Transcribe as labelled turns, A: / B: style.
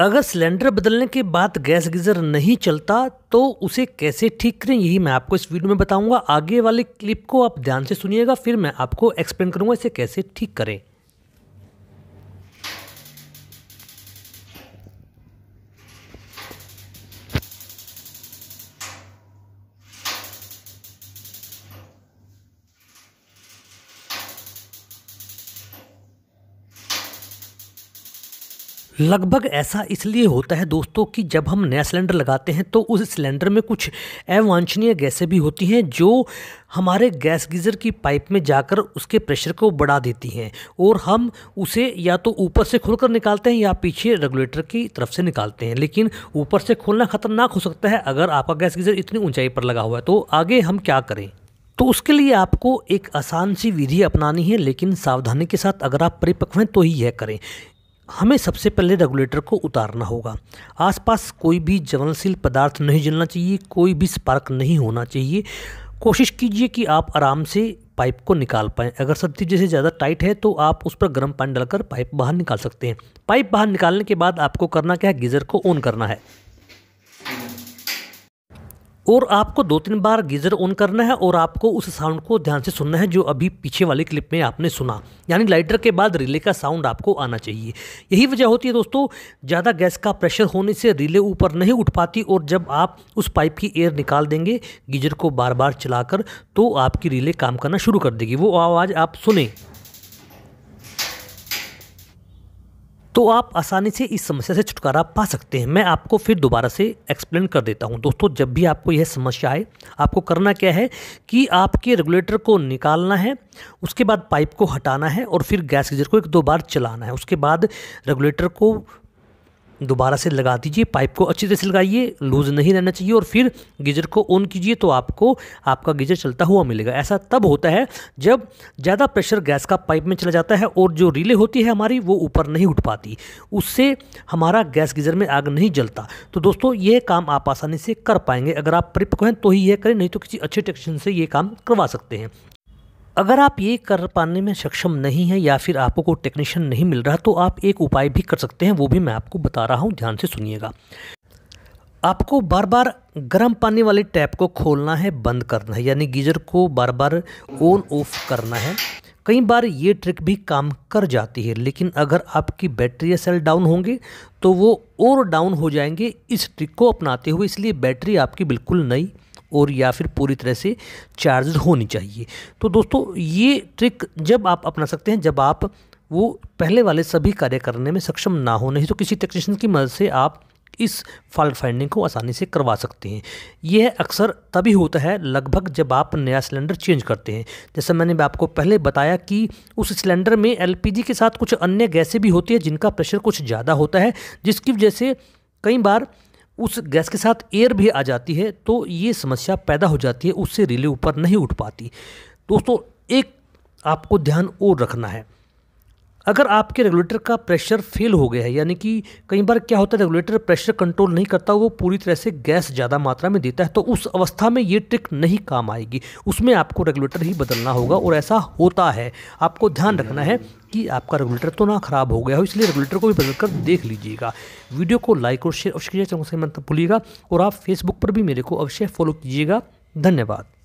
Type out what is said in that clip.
A: अगर सिलेंडर बदलने के बाद गैस गीज़र नहीं चलता तो उसे कैसे ठीक करें यही मैं आपको इस वीडियो में बताऊंगा आगे वाले क्लिप को आप ध्यान से सुनिएगा फिर मैं आपको एक्सप्लेन करूंगा इसे कैसे ठीक करें लगभग ऐसा इसलिए होता है दोस्तों कि जब हम नया सिलेंडर लगाते हैं तो उस सिलेंडर में कुछ अवांछनीय गैसें भी होती हैं जो हमारे गैस गीज़र की पाइप में जाकर उसके प्रेशर को बढ़ा देती हैं और हम उसे या तो ऊपर से खोलकर निकालते हैं या पीछे रेगुलेटर की तरफ से निकालते हैं लेकिन ऊपर से खोलना ख़तरनाक हो सकता है अगर आपका गैस गीज़र इतनी ऊँचाई पर लगा हुआ है तो आगे हम क्या करें तो उसके लिए आपको एक आसान सी विधि अपनानी है लेकिन सावधानी के साथ अगर आप परिपक्व हैं तो ही यह करें हमें सबसे पहले रेगुलेटर को उतारना होगा आसपास कोई भी ज्वलनशील पदार्थ नहीं जलना चाहिए कोई भी स्पार्क नहीं होना चाहिए कोशिश कीजिए कि आप आराम से पाइप को निकाल पाएँ अगर सर्दी जैसे ज़्यादा टाइट है तो आप उस पर गर्म पानी डालकर पाइप बाहर निकाल सकते हैं पाइप बाहर निकालने के बाद आपको करना क्या है गीज़र को ऑन करना है और आपको दो तीन बार गीज़र ऑन करना है और आपको उस साउंड को ध्यान से सुनना है जो अभी पीछे वाले क्लिप में आपने सुना यानी लाइटर के बाद रिले का साउंड आपको आना चाहिए यही वजह होती है दोस्तों ज़्यादा गैस का प्रेशर होने से रिले ऊपर नहीं उठ पाती और जब आप उस पाइप की एयर निकाल देंगे गीजर को बार बार चलाकर तो आपकी रिले काम करना शुरू कर देगी वो आवाज़ आप सुने तो आप आसानी से इस समस्या से छुटकारा पा सकते हैं मैं आपको फिर दोबारा से एक्सप्लेन कर देता हूं दोस्तों जब भी आपको यह समस्या आए आपको करना क्या है कि आपके रेगुलेटर को निकालना है उसके बाद पाइप को हटाना है और फिर गैस गीजर को एक दो बार चलाना है उसके बाद रेगुलेटर को दोबारा से लगा दीजिए पाइप को अच्छी तरह से लगाइए लूज़ नहीं रहना चाहिए और फिर गीजर को ऑन कीजिए तो आपको आपका गीजर चलता हुआ मिलेगा ऐसा तब होता है जब ज़्यादा प्रेशर गैस का पाइप में चला जाता है और जो रिले होती है हमारी वो ऊपर नहीं उठ पाती उससे हमारा गैस गीजर में आग नहीं जलता तो दोस्तों ये काम आप आसानी से कर पाएंगे अगर आप परिपक्व हैं तो ही यह करें नहीं तो किसी अच्छे टेक्शन से ये काम करवा सकते हैं अगर आप ये कर पाने में सक्षम नहीं है या फिर आपको कोई टेक्नीशियन नहीं मिल रहा तो आप एक उपाय भी कर सकते हैं वो भी मैं आपको बता रहा हूँ ध्यान से सुनिएगा आपको बार बार गर्म पानी वाले टैप को खोलना है बंद करना है यानी गीजर को बार बार ऑन ऑफ करना है कई बार ये ट्रिक भी काम कर जाती है लेकिन अगर आपकी बैटरी या सेल डाउन होंगे तो वो और डाउन हो जाएंगे इस ट्रिक को अपनाते हुए इसलिए बैटरी आपकी बिल्कुल नई और या फिर पूरी तरह से चार्ज होनी चाहिए तो दोस्तों ये ट्रिक जब आप अपना सकते हैं जब आप वो पहले वाले सभी कार्य करने में सक्षम ना हो नहीं तो किसी टेक्नीशियन की मदद से आप इस फॉल्ट फाइंडिंग को आसानी से करवा सकते हैं यह अक्सर तभी होता है लगभग जब आप नया सिलेंडर चेंज करते हैं जैसा मैंने भी आपको पहले बताया कि उस सिलेंडर में एलपीजी के साथ कुछ अन्य गैसें भी होती हैं जिनका प्रेशर कुछ ज़्यादा होता है जिसकी वजह से कई बार उस गैस के साथ एयर भी आ जाती है तो ये समस्या पैदा हो जाती है उससे रिले ऊपर नहीं उठ पाती दोस्तों एक आपको ध्यान और रखना है अगर आपके रेगुलेटर का प्रेशर फेल हो गया है यानी कि कई बार क्या होता है रेगुलेटर प्रेशर कंट्रोल नहीं करता वो पूरी तरह से गैस ज़्यादा मात्रा में देता है तो उस अवस्था में ये ट्रिक नहीं काम आएगी उसमें आपको रेगुलेटर ही बदलना होगा और ऐसा होता है आपको ध्यान हम्म। रखना है कि आपका रेगुलेटर तो ना ख़राब हो गया हो इसलिए रेगुलेटर को भी बदल कर देख लीजिएगा वीडियो को लाइक और शेयर अवश्य कीजिएगा चैनल से मत भूलिएगा और आप फेसबुक पर भी मेरे को अवश्य फॉलो कीजिएगा धन्यवाद